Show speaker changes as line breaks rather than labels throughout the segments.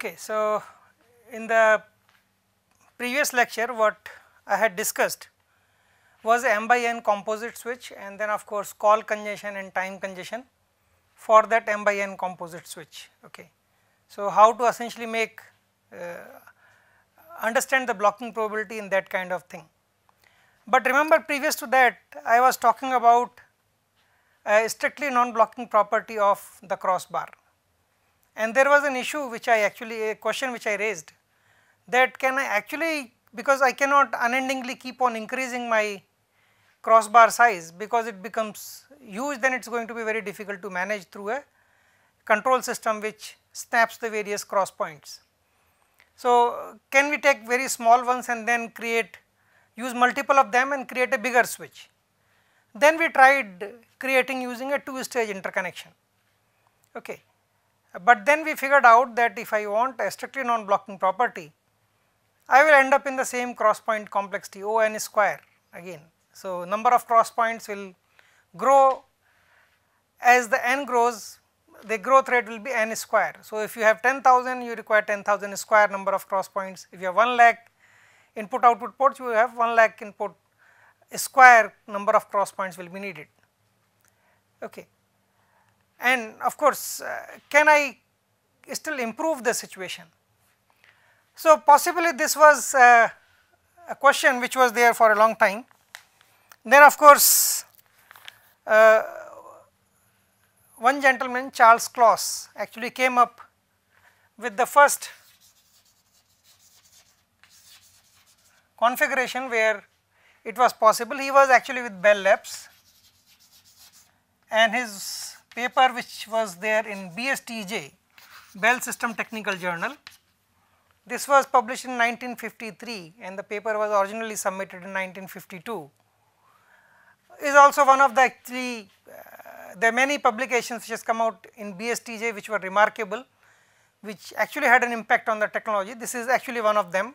Okay, so in the previous lecture what I had discussed was M by N composite switch and then of course call congestion and time congestion for that M by N composite switch. Okay. So, how to essentially make uh, understand the blocking probability in that kind of thing. But remember previous to that I was talking about a strictly non-blocking property of the crossbar and there was an issue which I actually, a question which I raised that can I actually, because I cannot unendingly keep on increasing my crossbar size because it becomes huge then it is going to be very difficult to manage through a control system which snaps the various cross points. So, can we take very small ones and then create use multiple of them and create a bigger switch. Then we tried creating using a two stage interconnection. Okay. But then we figured out that if I want a strictly non-blocking property, I will end up in the same cross point complexity O n square again. So, number of cross points will grow as the n grows the growth rate will be n square. So, if you have 10,000 you require 10,000 square number of cross points, if you have 1 lakh input output ports you have 1 lakh input square number of cross points will be needed. Okay and of course, uh, can I still improve the situation? So, possibly this was uh, a question which was there for a long time. Then of course, uh, one gentleman Charles Claus actually came up with the first configuration where it was possible. He was actually with Bell Labs and his paper which was there in BSTJ, Bell System Technical Journal. This was published in 1953 and the paper was originally submitted in 1952. Is also one of the actually uh, the many publications which has come out in BSTJ which were remarkable which actually had an impact on the technology. This is actually one of them.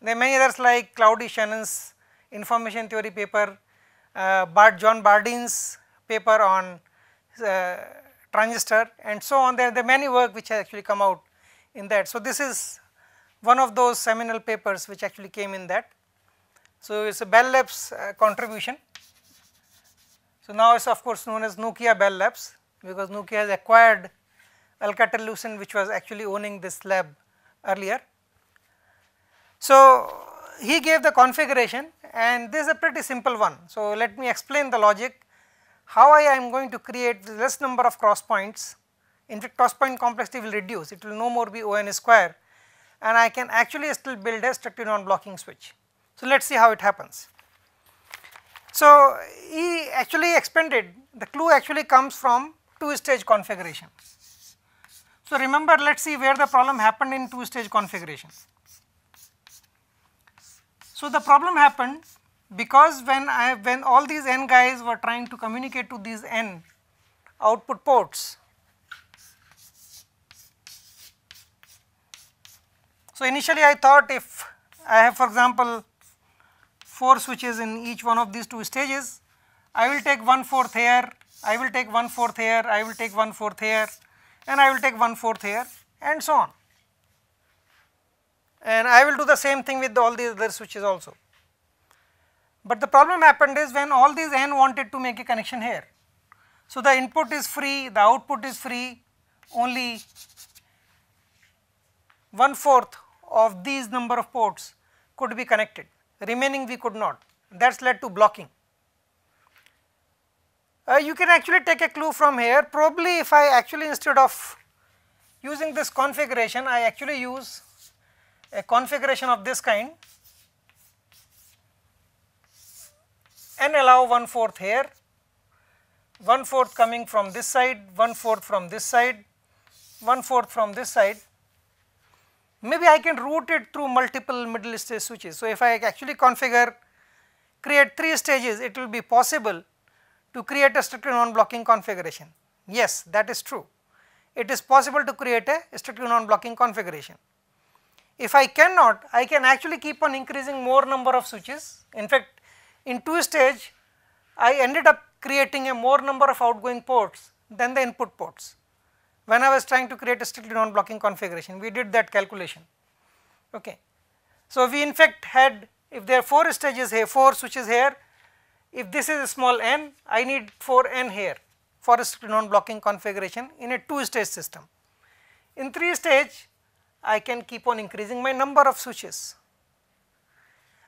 There are many others like Claudie Shannon's information theory paper, uh, Bart John Bardeen's paper on transistor and so on. There, are many work which has actually come out in that. So, this is one of those seminal papers which actually came in that. So, it is a Bell Labs uh, contribution. So, now it is of course known as Nokia Bell Labs because Nokia has acquired Alcatel Lucent which was actually owning this lab earlier. So, he gave the configuration and this is a pretty simple one. So, let me explain the logic how I am going to create the less number of cross points. In fact, cross point complexity will reduce, it will no more be ON square and I can actually still build a structure non-blocking switch. So, let us see how it happens. So, he actually expanded the clue actually comes from two stage configuration. So, remember let us see where the problem happened in two stage configuration. So, the problem happened because when I when all these n guys were trying to communicate to these n output ports. So, initially I thought if I have for example 4 switches in each one of these two stages, I will take 1 fourth here, I will take 1 fourth here, I will take 1 fourth here and I will take 1 fourth here and so on. And I will do the same thing with all the other switches also. But the problem happened is when all these n wanted to make a connection here. So, the input is free, the output is free, only one fourth of these number of ports could be connected, remaining we could not that is led to blocking. Uh, you can actually take a clue from here probably if I actually instead of using this configuration I actually use a configuration of this kind and allow 1 fourth here, 1 fourth coming from this side, 1 fourth from this side, 1 fourth from this side. Maybe I can route it through multiple middle stage switches. So, if I actually configure create 3 stages, it will be possible to create a strictly non-blocking configuration. Yes, that is true. It is possible to create a strictly non-blocking configuration. If I cannot, I can actually keep on increasing more number of switches. In fact, in two stage, I ended up creating a more number of outgoing ports than the input ports when I was trying to create a strictly non-blocking configuration. We did that calculation. Okay. So, we in fact had if there are 4 stages here, 4 switches here, if this is a small n, I need 4 n here for a strictly non-blocking configuration in a 2 stage system. In 3 stage, I can keep on increasing my number of switches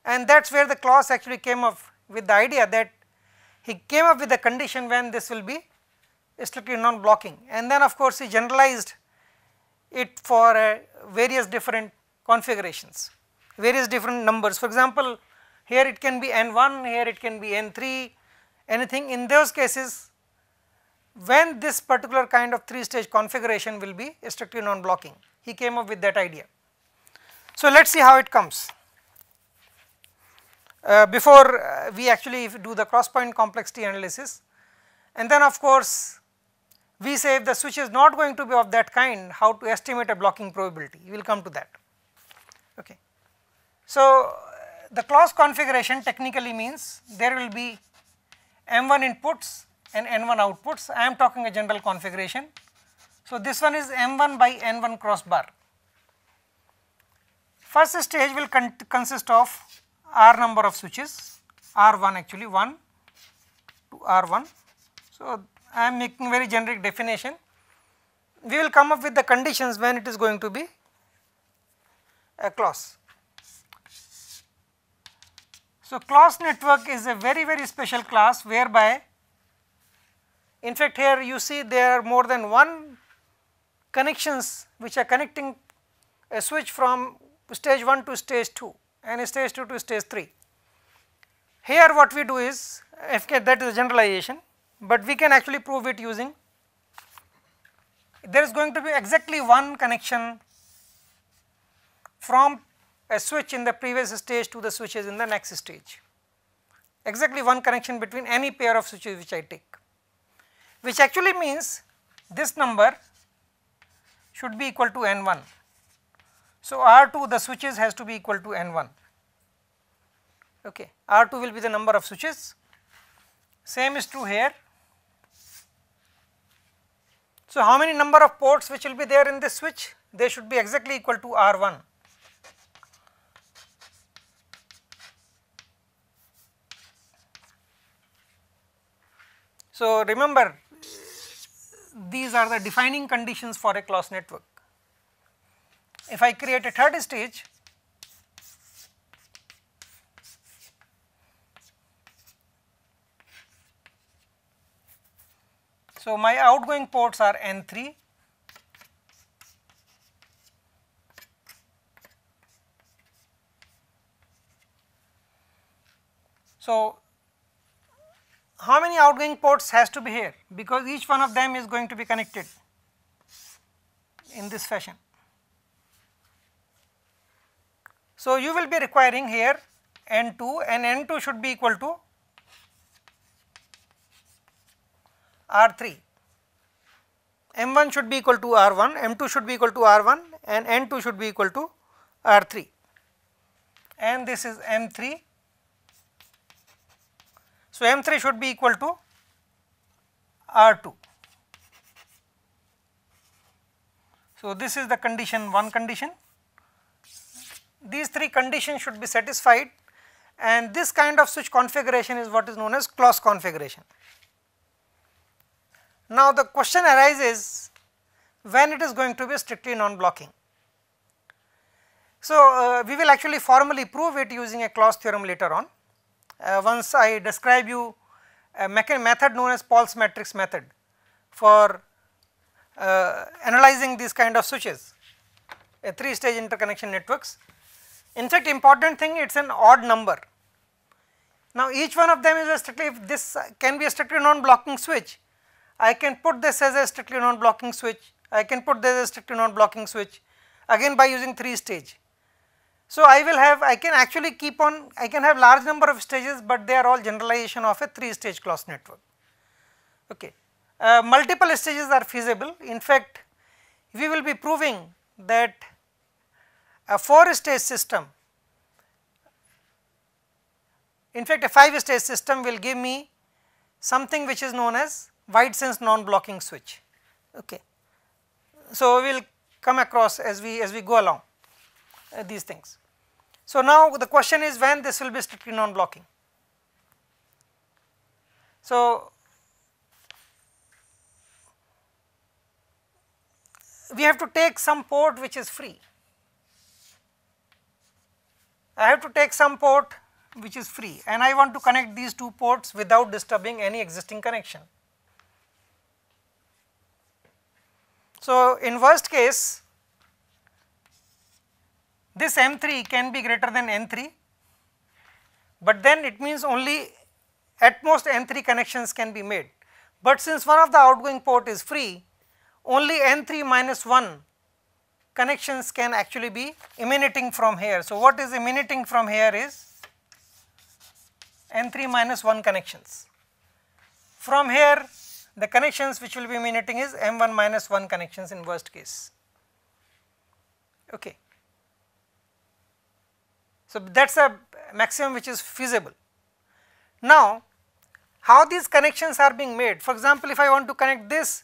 and that is where the Claus actually came up with the idea that he came up with the condition when this will be strictly non-blocking and then of course he generalized it for uh, various different configurations, various different numbers. For example, here it can be n1, here it can be n3, anything in those cases when this particular kind of 3 stage configuration will be strictly non-blocking, he came up with that idea. So, let us see how it comes uh, before uh, we actually do the cross point complexity analysis. And then of course, we say if the switch is not going to be of that kind, how to estimate a blocking probability, we will come to that. Okay. So, uh, the clause configuration technically means there will be M1 inputs and N1 outputs, I am talking a general configuration. So, this one is M1 by N1 crossbar. First stage will con consist of R number of switches R1 actually 1 to R1. So, I am making very generic definition. We will come up with the conditions when it is going to be a clause. So, class network is a very very special class whereby in fact here you see there are more than one connections which are connecting a switch from stage 1 to stage 2 and stage 2 to stage 3. Here what we do is FK that is a generalization, but we can actually prove it using there is going to be exactly one connection from a switch in the previous stage to the switches in the next stage. Exactly one connection between any pair of switches which I take, which actually means this number should be equal to n1 so, R2 the switches has to be equal to N1, okay. R2 will be the number of switches, same is true here. So, how many number of ports which will be there in this switch? They should be exactly equal to R1. So, remember these are the defining conditions for a closed network. If I create a third stage, so my outgoing ports are N3, So, how many outgoing ports has to be here because each one of them is going to be connected in this fashion. So, you will be requiring here N2 and N2 should be equal to R3. M1 should be equal to R1, M2 should be equal to R1 and N2 should be equal to R3 and this is M3. So, M3 should be equal to R2. So, this is the condition 1 condition these three conditions should be satisfied and this kind of switch configuration is what is known as close configuration. Now the question arises when it is going to be strictly non-blocking. So uh, we will actually formally prove it using a clause theorem later on uh, once I describe you a method known as Paul's matrix method for uh, analyzing these kind of switches, a 3 stage interconnection networks in fact, important thing it is an odd number. Now, each one of them is a strictly if this uh, can be a strictly non-blocking switch. I can put this as a strictly non-blocking switch. I can put this as a strictly non-blocking switch again by using 3 stage. So, I will have I can actually keep on I can have large number of stages, but they are all generalization of a 3 stage class network. Okay. Uh, multiple stages are feasible. In fact, we will be proving that a 4 stage system in fact a 5 stage system will give me something which is known as wide sense non blocking switch okay. So, we will come across as we as we go along uh, these things. So, now the question is when this will be strictly non blocking. So, we have to take some port which is free I have to take some port which is free and I want to connect these two ports without disturbing any existing connection. So, in worst case this M3 can be greater than N3, but then it means only at most N3 connections can be made. But since one of the outgoing port is free, only N3 minus 1 connections can actually be emanating from here. So, what is emanating from here is N3 minus 1 connections. From here the connections which will be emanating is M1 minus 1 connections in worst case. Okay. So, that is a maximum which is feasible. Now, how these connections are being made? For example, if I want to connect this,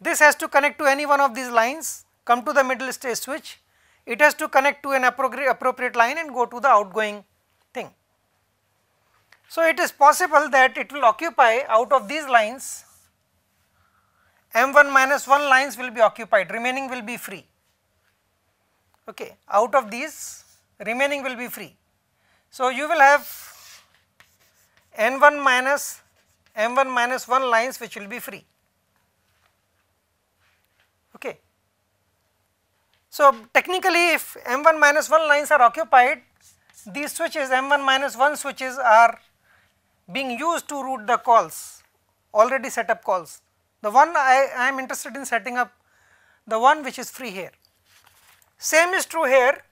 this has to connect to any one of these lines come to the middle stage switch, it has to connect to an appropriate line and go to the outgoing thing. So, it is possible that it will occupy out of these lines m1 minus 1 lines will be occupied remaining will be free okay out of these remaining will be free. So, you will have n1 minus m1 minus 1 lines which will be free So, technically if M1 minus 1 lines are occupied, these switches M1 minus 1 switches are being used to route the calls, already set up calls. The one I, I am interested in setting up the one which is free here. Same is true here,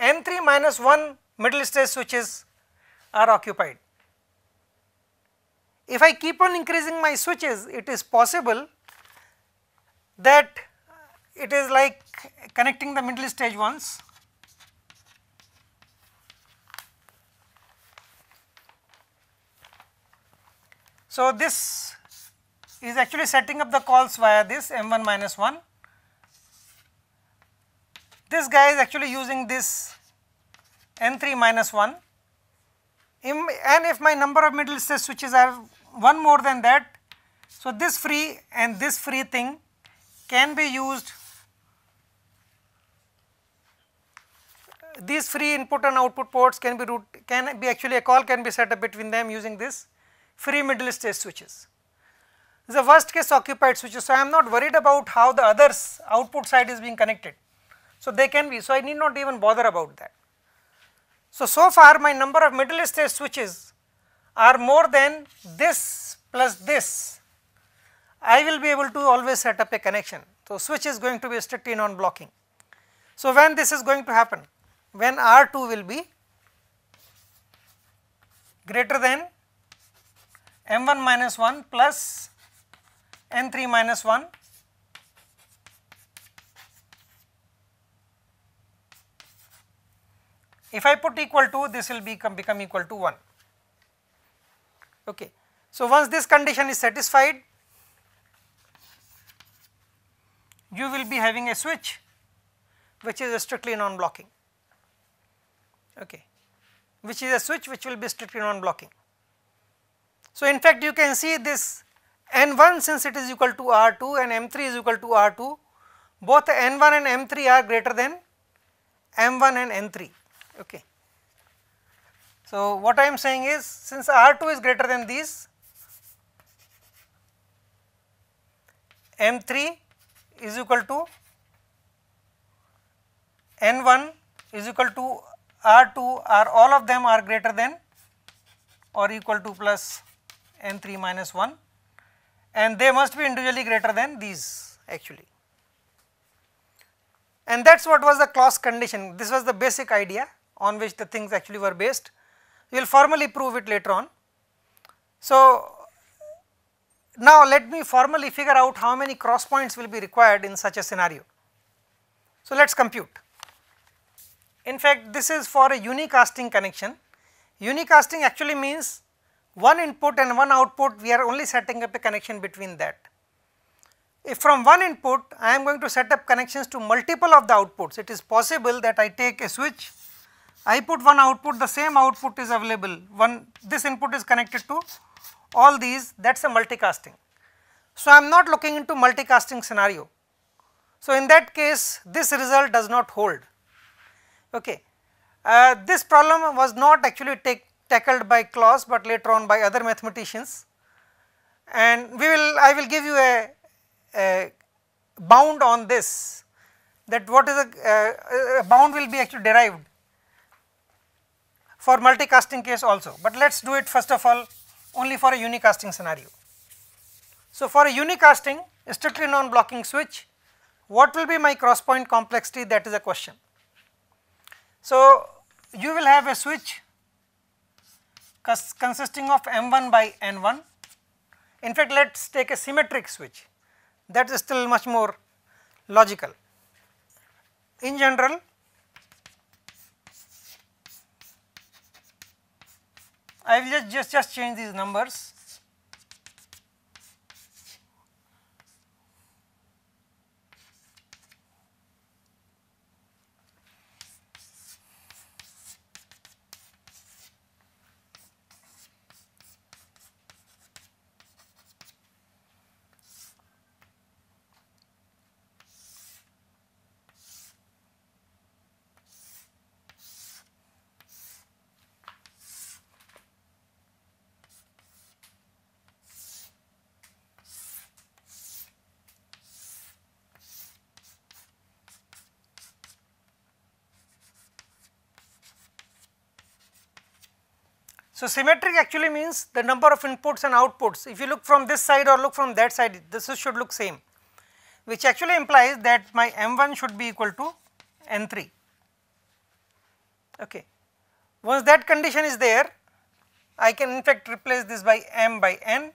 N3 minus 1 middle stage switches are occupied. If I keep on increasing my switches, it is possible that it is like connecting the middle stage ones. So, this is actually setting up the calls via this M1 minus 1. This guy is actually using this N3 minus 1 and if my number of middle stage switches are one more than that, so this free and this free thing can be used these free input and output ports can be can be actually a call can be set up between them using this free middle stage switches. The worst case occupied switches, so I am not worried about how the others output side is being connected. So they can be, so I need not even bother about that. So, so far my number of middle stage switches are more than this plus this, I will be able to always set up a connection. So, switch is going to be strictly non-blocking. So, when this is going to happen? when R 2 will be greater than M 1 minus 1 plus N 3 minus 1 if I put equal to this will become, become equal to 1. Okay. So, once this condition is satisfied you will be having a switch which is strictly non-blocking okay, which is a switch which will be strictly non-blocking. So, in fact you can see this N1 since it is equal to R2 and M3 is equal to R2, both N1 and M3 are greater than M1 and N3, okay. So, what I am saying is since R2 is greater than these, M3 is equal to N1 is equal to R2 are all of them are greater than or equal to plus N3 minus 1 and they must be individually greater than these actually. And that is what was the clause condition, this was the basic idea on which the things actually were based. We will formally prove it later on. So, now let me formally figure out how many cross points will be required in such a scenario. So, let us compute. In fact, this is for a unicasting connection. Unicasting actually means one input and one output we are only setting up a connection between that. If from one input I am going to set up connections to multiple of the outputs, it is possible that I take a switch, I put one output, the same output is available, one this input is connected to all these that is a multicasting. So, I am not looking into multicasting scenario. So, in that case this result does not hold Okay. Uh, this problem was not actually take, tackled by Claus, but later on by other mathematicians and we will I will give you a, a bound on this that what is a, a bound will be actually derived for multicasting case also, but let us do it first of all only for a unicasting scenario. So, for a unicasting strictly non-blocking switch, what will be my cross point complexity that is a question. So, you will have a switch consisting of M1 by N1. In fact, let us take a symmetric switch that is still much more logical. In general, I will just, just, just change these numbers So, symmetric actually means the number of inputs and outputs if you look from this side or look from that side this should look same which actually implies that my M1 should be equal to N3. Okay. Once that condition is there I can in fact replace this by M by N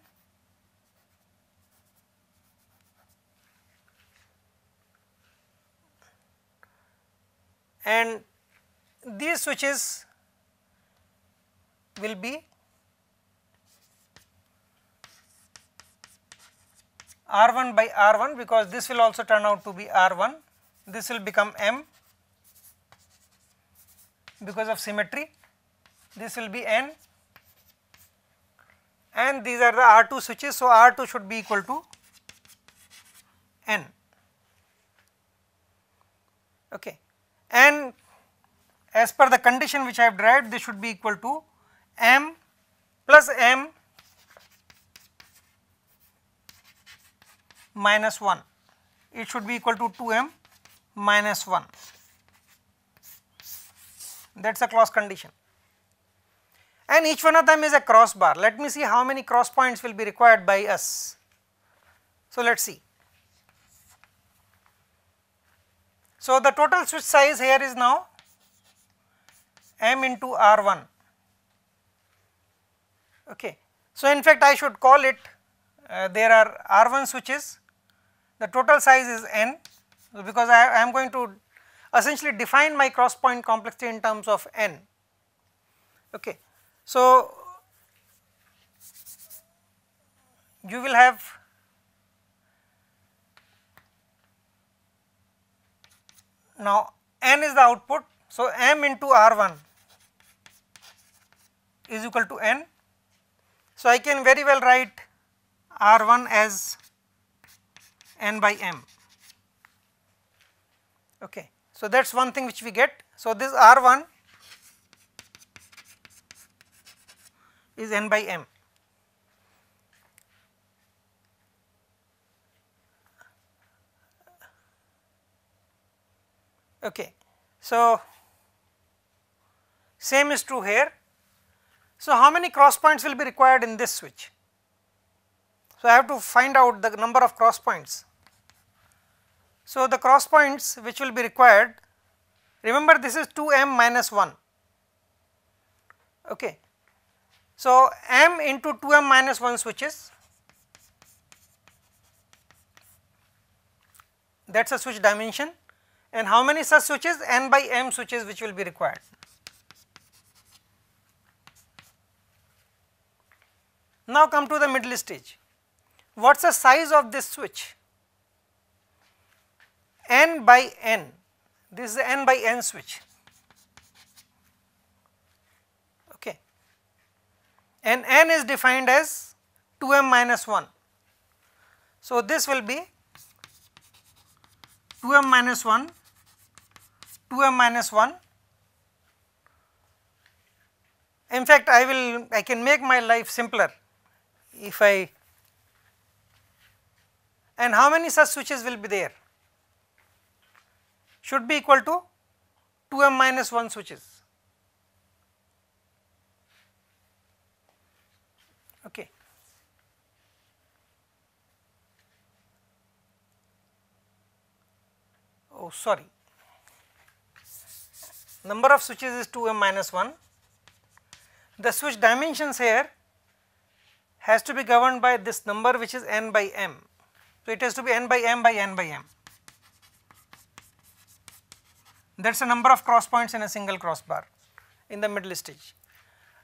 and these switches will be R1 by R1 because this will also turn out to be R1, this will become M because of symmetry, this will be N and these are the R2 switches. So, R2 should be equal to N. Okay. And as per the condition which I have derived, this should be equal to m plus m minus 1 it should be equal to 2m minus 1 that is a cross condition and each one of them is a crossbar. Let me see how many cross points will be required by us. So, let us see. So, the total switch size here is now m into R1 Okay. So, in fact, I should call it uh, there are R1 switches, the total size is n because I, I am going to essentially define my cross point complexity in terms of n. Okay. So, you will have now n is the output. So, m into R1 is equal to n so, I can very well write R 1 as n by m. Okay. So, that is one thing which we get. So, this R 1 is n by m. Okay. So, same is true here so, how many cross points will be required in this switch? So, I have to find out the number of cross points. So, the cross points which will be required remember this is 2m minus 1 okay. So, m into 2m minus 1 switches that is a switch dimension and how many such switches n by m switches which will be required. Now come to the middle stage. What is the size of this switch? n by n, this is the n by n switch, okay. And n is defined as 2m minus 1. So, this will be 2m minus 1, 2m minus 1. In fact, I will, I can make my life simpler if I and how many such switches will be there? Should be equal to 2m minus 1 switches. Okay. Oh, sorry. Number of switches is 2m minus 1. The switch dimensions here has to be governed by this number which is n by m. So, it has to be n by m by n by m. That is the number of cross points in a single crossbar in the middle stage.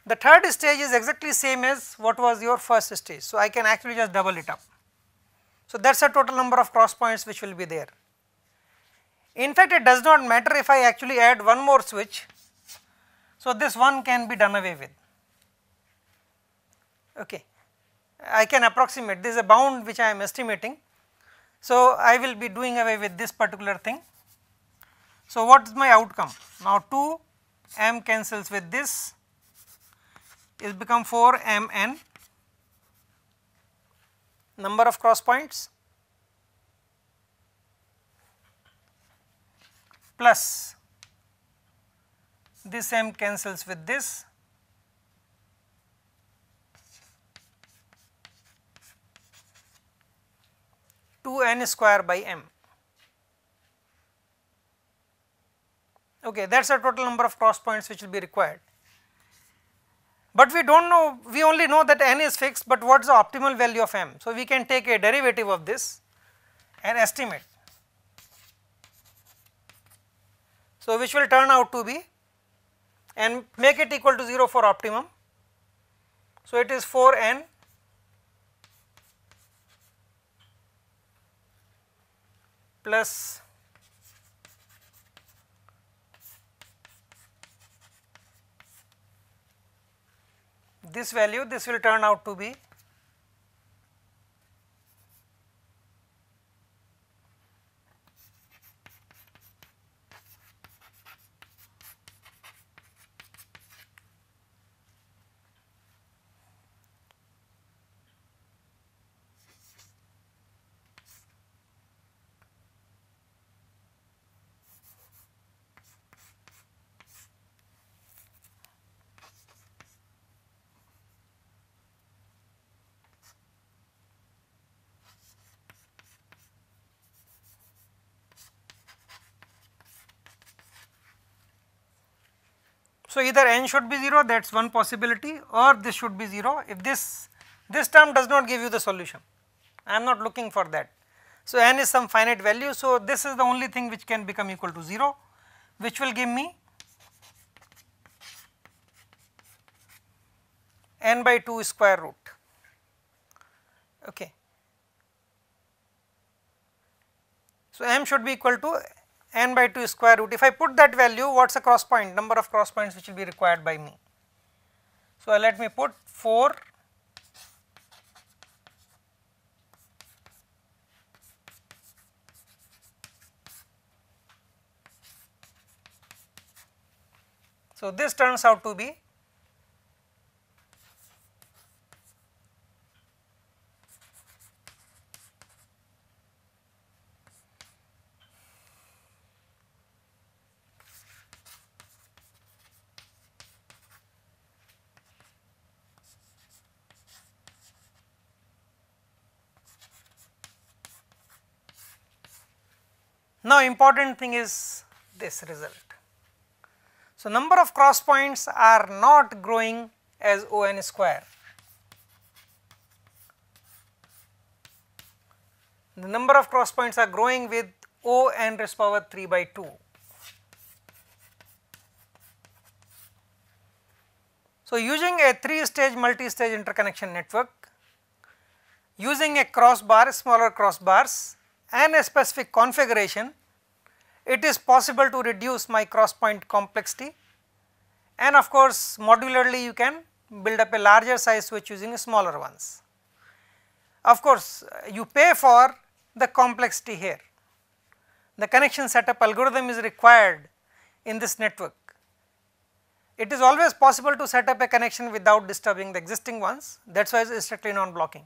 The third stage is exactly same as what was your first stage. So, I can actually just double it up. So, that is the total number of cross points which will be there. In fact, it does not matter if I actually add one more switch. So, this one can be done away with. Okay. I can approximate this is a bound which I am estimating. So, I will be doing away with this particular thing. So, what is my outcome? Now, 2 m cancels with this is become 4 m n number of cross points plus this m cancels with this 2n square by m. Okay, that is the total number of cross points which will be required. But we do not know, we only know that n is fixed, but what is the optimal value of m. So, we can take a derivative of this and estimate. So, which will turn out to be and make it equal to 0 for optimum. So, it is 4 n plus this value this will turn out to be So, either n should be 0 that is one possibility or this should be 0 if this this term does not give you the solution I am not looking for that. So, n is some finite value so this is the only thing which can become equal to 0 which will give me n by 2 square root okay. So, m should be equal to n by 2 square root. If I put that value, what is the cross point, number of cross points which will be required by me. So, let me put 4 So, this turns out to be Now, important thing is this result. So, number of cross points are not growing as O n square. The number of cross points are growing with O n raised power 3 by 2. So, using a 3 stage multi stage interconnection network, using a crossbar, smaller crossbars and a specific configuration, it is possible to reduce my cross point complexity and of course modularly you can build up a larger size switch using smaller ones. Of course, uh, you pay for the complexity here. The connection setup algorithm is required in this network. It is always possible to set up a connection without disturbing the existing ones that is why it is strictly non-blocking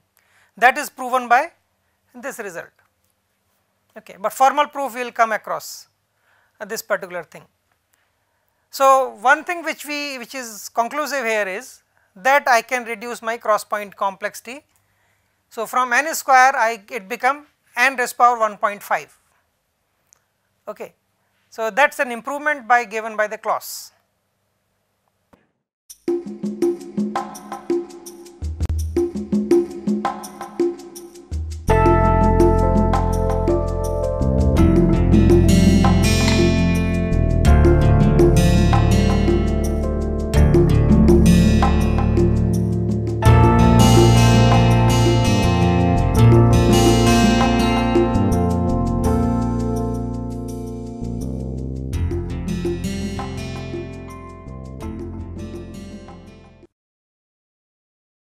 that is proven by this result okay, but formal proof will come across uh, this particular thing. So, one thing which we which is conclusive here is that I can reduce my cross point complexity. So, from n square I it become n raised power 1.5 okay. So, that is an improvement by given by the clause.